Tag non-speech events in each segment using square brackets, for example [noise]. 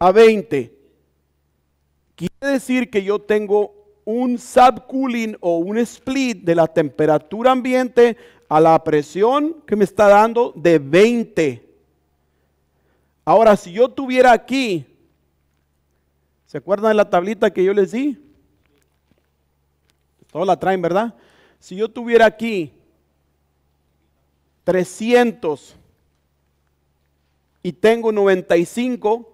a 20. Quiere decir que yo tengo un subcooling o un split de la temperatura ambiente a la presión que me está dando de 20. Ahora, si yo tuviera aquí, ¿se acuerdan de la tablita que yo les di? Todos la traen, ¿verdad? Si yo tuviera aquí 300 y tengo 95,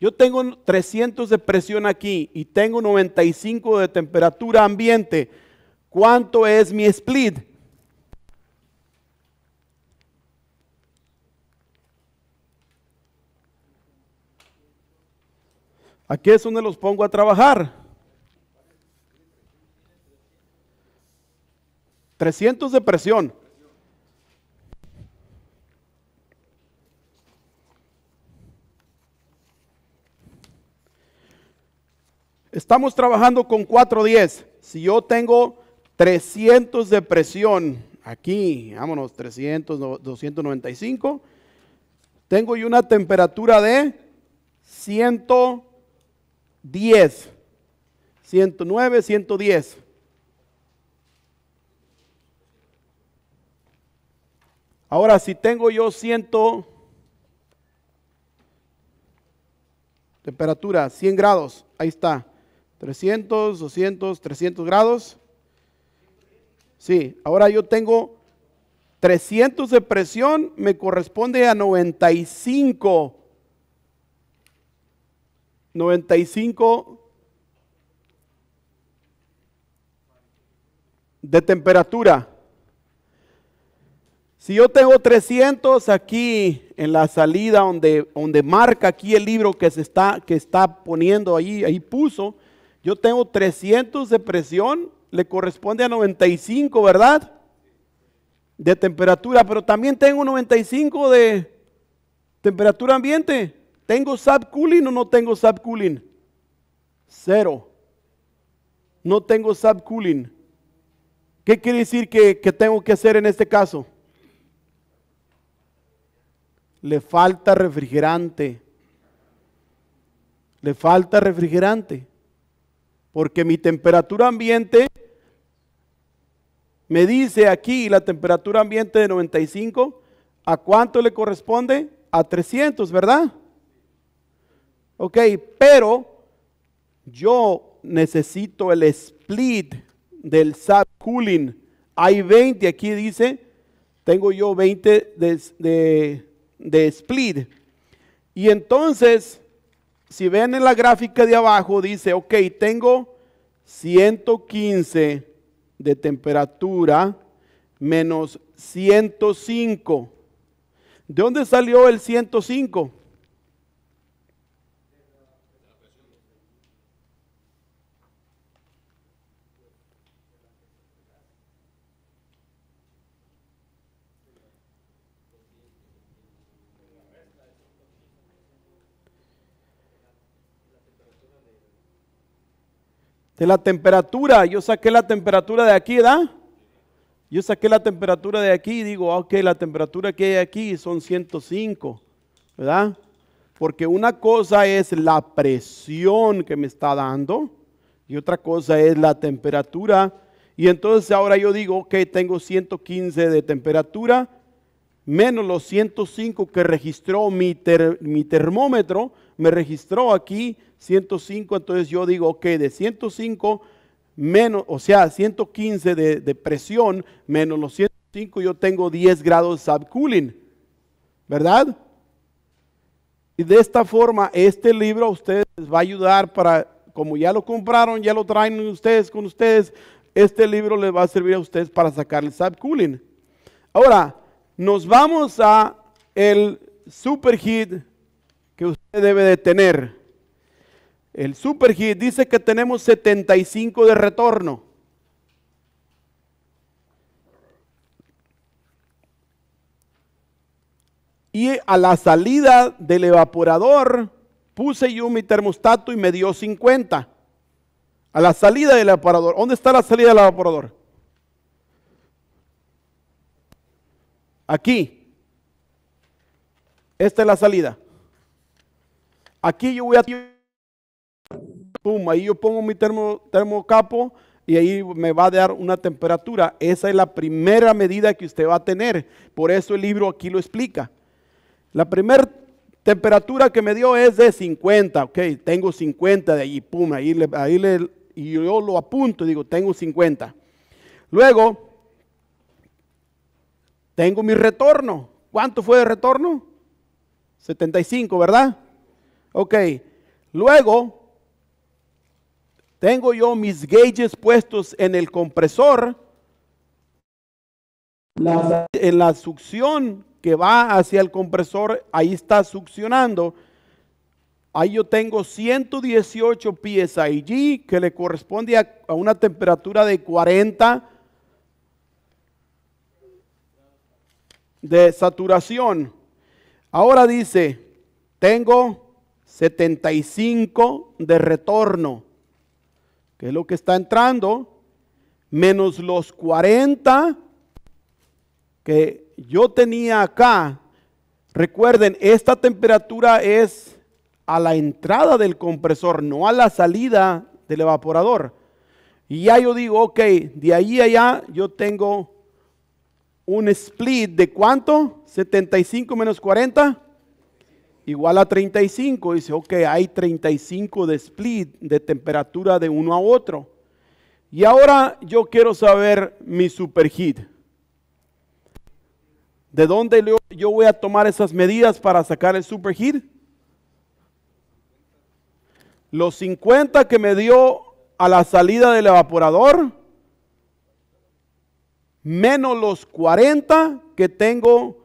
yo tengo 300 de presión aquí y tengo 95 de temperatura ambiente. ¿Cuánto es mi split? Aquí es donde los pongo a trabajar. 300 de presión. Estamos trabajando con 410. Si yo tengo 300 de presión, aquí, vámonos, 300, 295, tengo yo una temperatura de 110, 109, 110. Ahora, si tengo yo 100, temperatura 100 grados, ahí está, 300, 200, 300 grados. Sí, ahora yo tengo 300 de presión, me corresponde a 95. 95 de temperatura. Si yo tengo 300 aquí en la salida donde, donde marca aquí el libro que se está, que está poniendo ahí, ahí puso, yo tengo 300 de presión, le corresponde a 95, ¿verdad? De temperatura, pero también tengo 95 de temperatura ambiente. ¿Tengo subcooling o no tengo subcooling? Cero. No tengo subcooling. ¿Qué quiere decir que, que tengo que hacer en este caso? Le falta refrigerante. Le falta refrigerante porque mi temperatura ambiente me dice aquí la temperatura ambiente de 95, ¿a cuánto le corresponde? A 300, ¿verdad? Ok, pero yo necesito el split del SAP cooling. Hay 20, aquí dice, tengo yo 20 de, de split. Y entonces si ven en la gráfica de abajo, dice, ok, tengo 115 de temperatura menos 105. ¿De dónde salió el 105? de la temperatura. Yo saqué la temperatura de aquí, ¿verdad? Yo saqué la temperatura de aquí y digo, ah, ok, la temperatura que hay aquí son 105, ¿verdad? Porque una cosa es la presión que me está dando y otra cosa es la temperatura. Y entonces ahora yo digo, ok, tengo 115 de temperatura menos los 105 que registró mi, termómetro, me registró aquí 105, entonces yo digo, ok, de 105 menos, o sea, 115 de, presión menos los 105, yo tengo 10 grados de subcooling, ¿verdad? Y de esta forma, este libro a ustedes les va a ayudar para, como ya lo compraron, ya lo traen ustedes con ustedes, este libro les va a servir a ustedes para sacar el subcooling. Ahora, nos vamos a el super que usted debe de tener. El super hit dice que tenemos 75 de retorno. Y a la salida del evaporador puse yo mi termostato y me dio 50. A la salida del evaporador. ¿Dónde está la salida del evaporador? Aquí. Esta es la salida. Aquí yo voy a... Pum, ahí yo pongo mi termo, termocapo y ahí me va a dar una temperatura. Esa es la primera medida que usted va a tener. Por eso el libro aquí lo explica. La primera temperatura que me dio es de 50, ok, tengo 50 de allí, pum, ahí, ahí yo lo apunto y digo, tengo 50. Luego, tengo mi retorno. ¿Cuánto fue de retorno? 75, ¿verdad? Ok. Luego, tengo yo mis gauges puestos en el compresor, en la succión que va hacia el compresor, ahí está succionando. Ahí yo tengo 118 pies que le corresponde a, a una temperatura de 40 de saturación. Ahora dice, tengo 75 de retorno, que es lo que está entrando, menos los 40 que yo tenía acá. Recuerden, esta temperatura es a la entrada del compresor, no a la salida del evaporador. Y ya yo digo, ok, de ahí a allá yo tengo un split de cuánto? 75 menos 40 igual a 35. Dice, ok, hay 35 de split de temperatura de uno a otro. Y ahora yo quiero saber mi superheat. ¿De dónde yo voy a tomar esas medidas para sacar el superheat? Los 50 que me dio a la salida del evaporador menos los 40 que tengo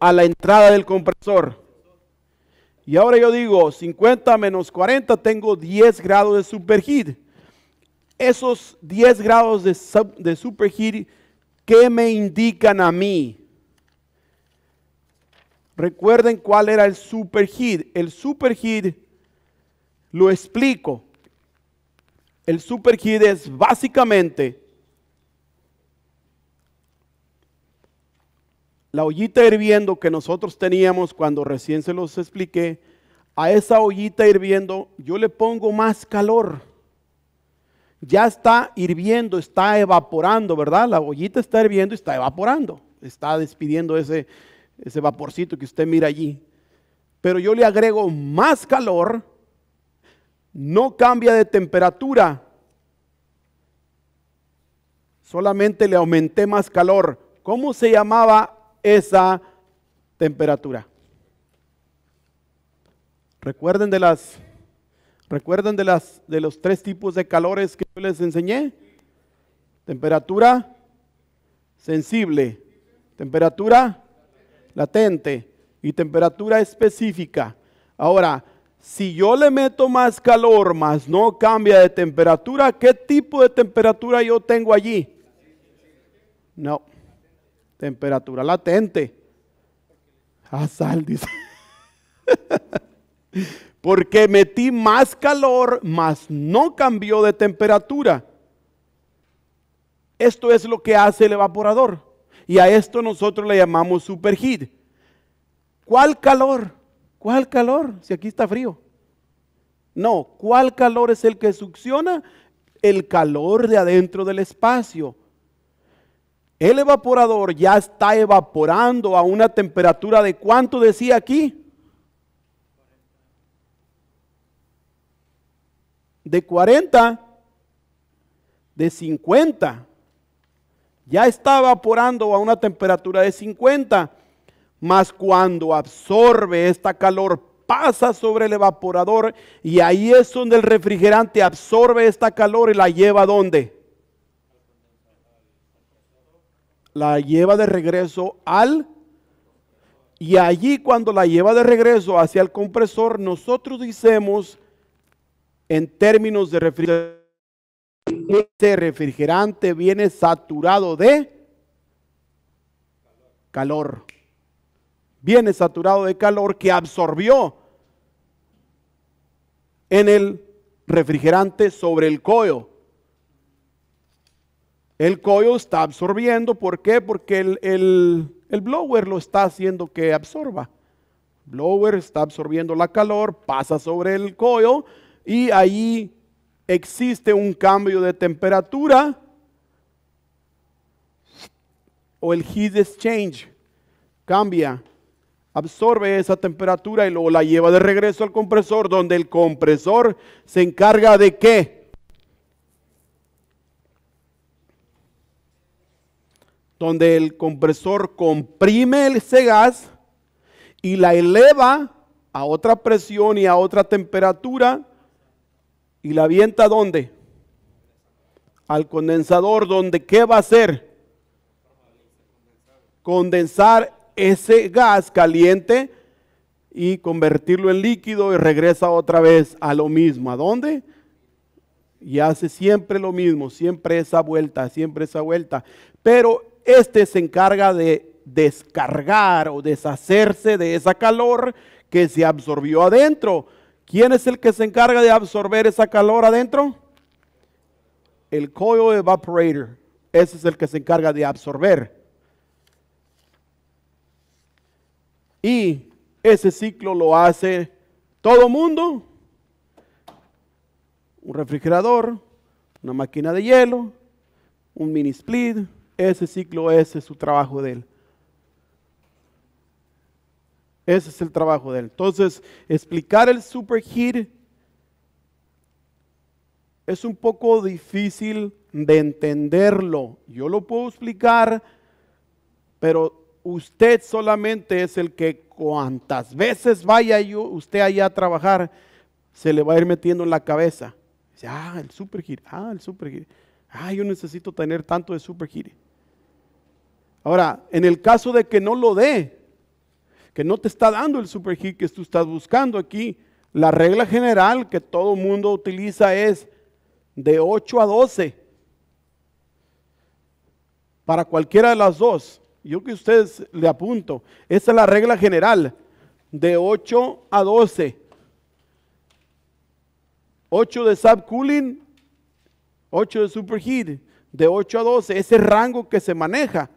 a la entrada del compresor. Y ahora yo digo, 50 menos 40 tengo 10 grados de superheat. Esos 10 grados de, de superheat, ¿qué me indican a mí? Recuerden cuál era el superheat. El superheat, lo explico. El superheat es básicamente la ollita hirviendo que nosotros teníamos cuando recién se los expliqué, a esa ollita hirviendo yo le pongo más calor. Ya está hirviendo, está evaporando, ¿verdad? La ollita está hirviendo y está evaporando. Está despidiendo ese, ese vaporcito que usted mira allí. Pero yo le agrego más calor, no cambia de temperatura, solamente le aumenté más calor. ¿Cómo se llamaba esa temperatura. Recuerden de las recuerden de las de los tres tipos de calores que yo les enseñé. Temperatura sensible, temperatura latente y temperatura específica. Ahora, si yo le meto más calor, más no cambia de temperatura, ¿qué tipo de temperatura yo tengo allí? No temperatura latente. A sal, dice. [laughs] Porque metí más calor, más no cambió de temperatura. Esto es lo que hace el evaporador. Y a esto nosotros le llamamos superheat. ¿Cuál calor? ¿Cuál calor? Si aquí está frío. No, ¿cuál calor es el que succiona? El calor de adentro del espacio. El evaporador ya está evaporando a una temperatura de cuánto decía aquí? De 40, de 50. Ya está evaporando a una temperatura de 50. más cuando absorbe esta calor pasa sobre el evaporador y ahí es donde el refrigerante absorbe esta calor y la lleva a dónde? la lleva de regreso al... Y allí cuando la lleva de regreso hacia el compresor, nosotros decimos en términos de refrigerante, este refrigerante viene saturado de calor. Viene saturado de calor que absorbió en el refrigerante sobre el coyo. El coil está absorbiendo. ¿Por qué? Porque el, blower lo está haciendo que absorba. blower está absorbiendo la calor, pasa sobre el coil y ahí existe un cambio de temperatura o el heat exchange. Cambia, absorbe esa temperatura y luego la lleva de regreso al compresor, donde el compresor se encarga de qué? donde el compresor comprime ese gas y la eleva a otra presión y a otra temperatura y la avienta dónde? Al condensador, donde ¿qué va a hacer? Condensar ese gas caliente y convertirlo en líquido y regresa otra vez a lo mismo. ¿A dónde? Y hace siempre lo mismo, siempre esa vuelta, siempre esa vuelta. Pero este se encarga de descargar o deshacerse de esa calor que se absorbió adentro. ¿Quién es el que se encarga de absorber esa calor adentro? El coil evaporator. Ese es el que se encarga de absorber. Y ese ciclo lo hace todo mundo. Un refrigerador, una máquina de hielo, un mini split, ese ciclo, ese es su trabajo de él. Ese es el trabajo de él. Entonces, explicar el superheat es un poco difícil de entenderlo. Yo lo puedo explicar, pero usted solamente es el que cuantas veces vaya yo, usted allá a trabajar, se le va a ir metiendo en la cabeza. ah, el superheat, ah, el superheat. Ah, yo necesito tener tanto de superheat. Ahora, en el caso de que no lo dé, que no te está dando el super que tú estás buscando aquí, la regla general que todo mundo utiliza es de 8 a 12 para cualquiera de las dos. Yo que ustedes le apunto, esa es la regla general, de 8 a 12. 8 de subcooling, 8 de superheat, de 8 a 12, ese rango que se maneja.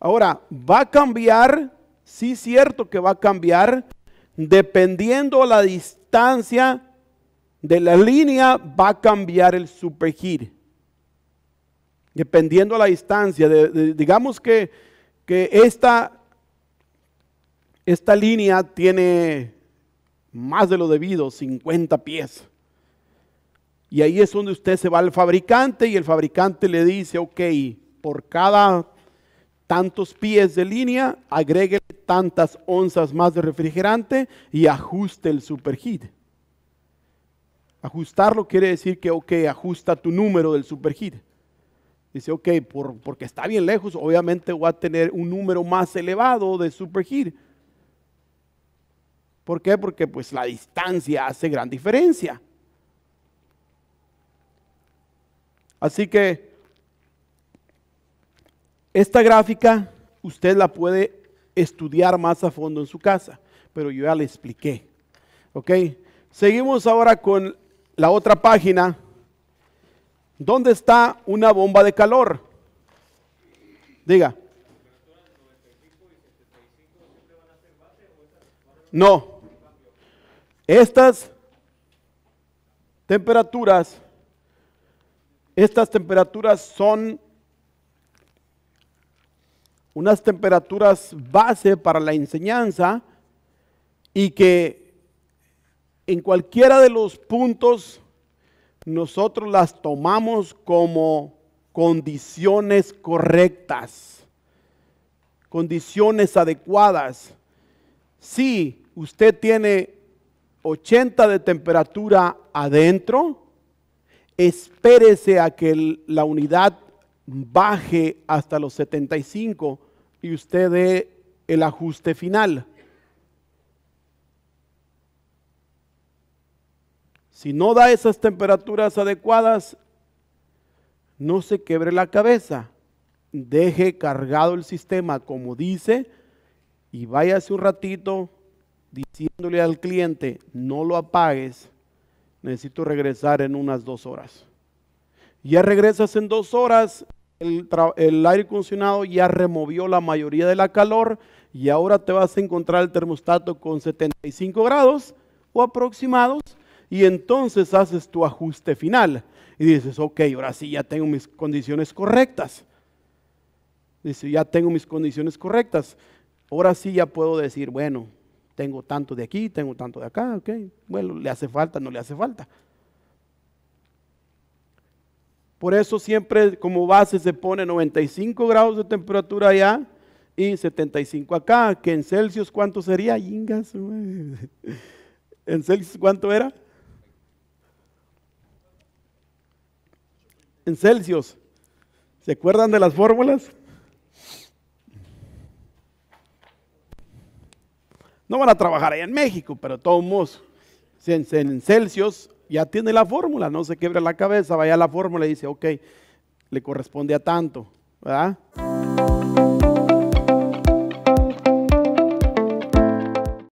Ahora, va a cambiar, sí cierto que va a cambiar, dependiendo la distancia de la línea va a cambiar el supergir. Dependiendo la distancia, digamos que, esta, esta línea tiene más de lo debido, 50 pies. Y ahí es donde usted se va al fabricante y el fabricante le dice, ok, por cada tantos pies de línea, agregue tantas onzas más de refrigerante y ajuste el superheat. Ajustarlo quiere decir que, ok, ajusta tu número del superheat. Dice, ok, porque está bien lejos, obviamente voy a tener un número más elevado de superheat. ¿Por qué? Porque pues la distancia hace gran diferencia. Así que esta gráfica usted la puede estudiar más a fondo en su casa, pero yo ya le expliqué. ¿Ok? Seguimos ahora con la otra página. ¿Dónde está una bomba de calor? Diga. No. Estas temperaturas, estas temperaturas son unas temperaturas base para la enseñanza y que en cualquiera de los puntos nosotros las tomamos como condiciones correctas, condiciones adecuadas. Si usted tiene 80 de temperatura adentro, espérese a que la unidad baje hasta los 75 y usted dé el ajuste final. Si no da esas temperaturas adecuadas, no se quebre la cabeza. Deje cargado el sistema como dice y váyase un ratito diciéndole al cliente, no lo apagues, necesito regresar en unas dos horas. Ya regresas en dos horas el, aire acondicionado ya removió la mayoría de la calor y ahora te vas a encontrar el termostato con 75 grados o aproximados y entonces haces tu ajuste final y dices, ok, ahora sí ya tengo mis condiciones correctas. Dice, ya tengo mis condiciones correctas. Ahora sí ya puedo decir, bueno, tengo tanto de aquí, tengo tanto de acá, ok, bueno, le hace falta, no le hace falta. Por eso siempre como base se pone 95 grados de temperatura allá y 75 acá, que en Celsius cuánto sería, [laughs] en Celsius cuánto era? En Celsius, ¿se acuerdan de las fórmulas? No van a trabajar allá en México, pero todos en Celsius ya tiene la fórmula, no se quiebra la cabeza, vaya a la fórmula y dice, ok, le corresponde a tanto, ¿verdad?